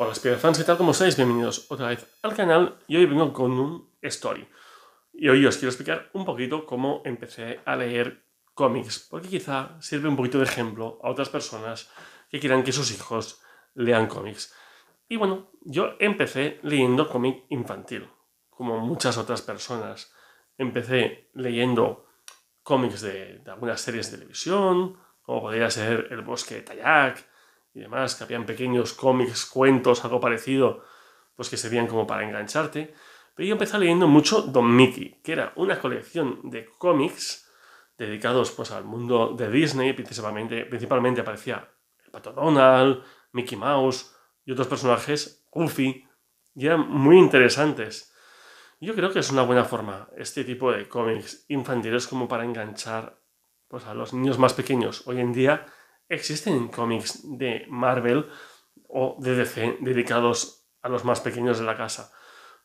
Hola Spiderfans. ¿qué tal? ¿Cómo estáis? Bienvenidos otra vez al canal y hoy vengo con un story. Y hoy os quiero explicar un poquito cómo empecé a leer cómics, porque quizá sirve un poquito de ejemplo a otras personas que quieran que sus hijos lean cómics. Y bueno, yo empecé leyendo cómic infantil, como muchas otras personas. Empecé leyendo cómics de, de algunas series de televisión, como podría ser El Bosque de Tayak, y demás, que habían pequeños cómics, cuentos, algo parecido, pues que servían como para engancharte. Pero yo empecé leyendo mucho Don Mickey, que era una colección de cómics dedicados pues, al mundo de Disney, principalmente, principalmente aparecía el Pato Donald, Mickey Mouse y otros personajes, Goofy, y eran muy interesantes. Yo creo que es una buena forma este tipo de cómics infantiles como para enganchar pues, a los niños más pequeños. Hoy en día existen cómics de Marvel o de DC dedicados a los más pequeños de la casa.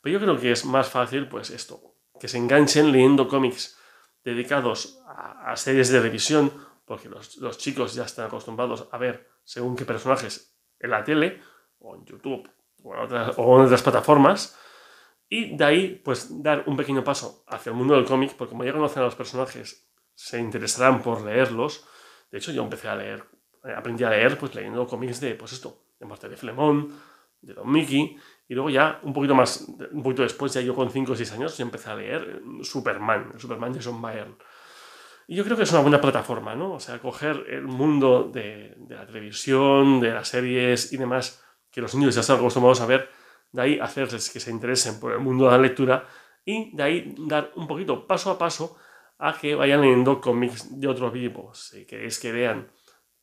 Pero pues yo creo que es más fácil, pues esto, que se enganchen leyendo cómics dedicados a, series de revisión, porque los, chicos ya están acostumbrados a ver según qué personajes en la tele, o en YouTube, o o en otras plataformas, y de ahí, pues dar un pequeño paso hacia el mundo del cómic, porque como ya conocen a los personajes, se interesarán por leerlos. De hecho, yo empecé a leer eh, aprendí a leer, pues leyendo cómics de, pues esto, de Marte de Flemón, de Don Mickey, y luego ya, un poquito más, un poquito después, ya yo con 5 o 6 años, ya empecé a leer mm, Superman, Superman de John Byrne. Y yo creo que es una buena plataforma, ¿no? O sea, coger el mundo de, de la televisión, de las series y demás, que los niños ya están acostumbrados a ver, de ahí hacerles que se interesen por el mundo de la lectura y de ahí dar un poquito paso a paso a que vayan leyendo cómics de otros vivos, Si queréis que vean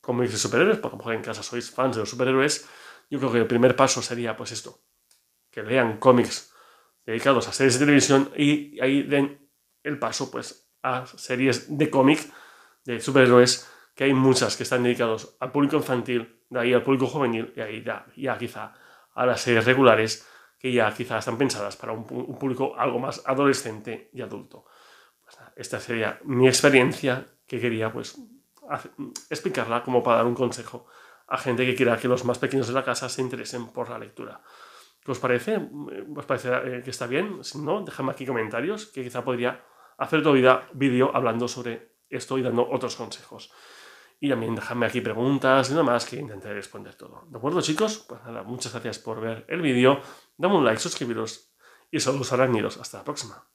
como de superhéroes, porque como en casa sois fans de los superhéroes, yo creo que el primer paso sería pues esto, que lean cómics dedicados a series de televisión y ahí den el paso pues a series de cómic de superhéroes, que hay muchas que están dedicados al público infantil, de ahí al público juvenil y ahí ya, quizá a las series regulares que ya quizá están pensadas para un, público algo más adolescente y adulto. Pues esta sería mi experiencia que quería pues explicarla como para dar un consejo a gente que quiera que los más pequeños de la casa se interesen por la lectura. os parece? Eh, ¿Os parece eh, que está bien? Si no, dejadme aquí comentarios que quizá podría hacer todavía vídeo hablando sobre esto y dando otros consejos. Y también dejadme aquí preguntas y nada más que intentaré responder todo. ¿De acuerdo, chicos? Pues nada, muchas gracias por ver el vídeo. Dame un like, suscribiros y saludos Raniros. Hasta la próxima.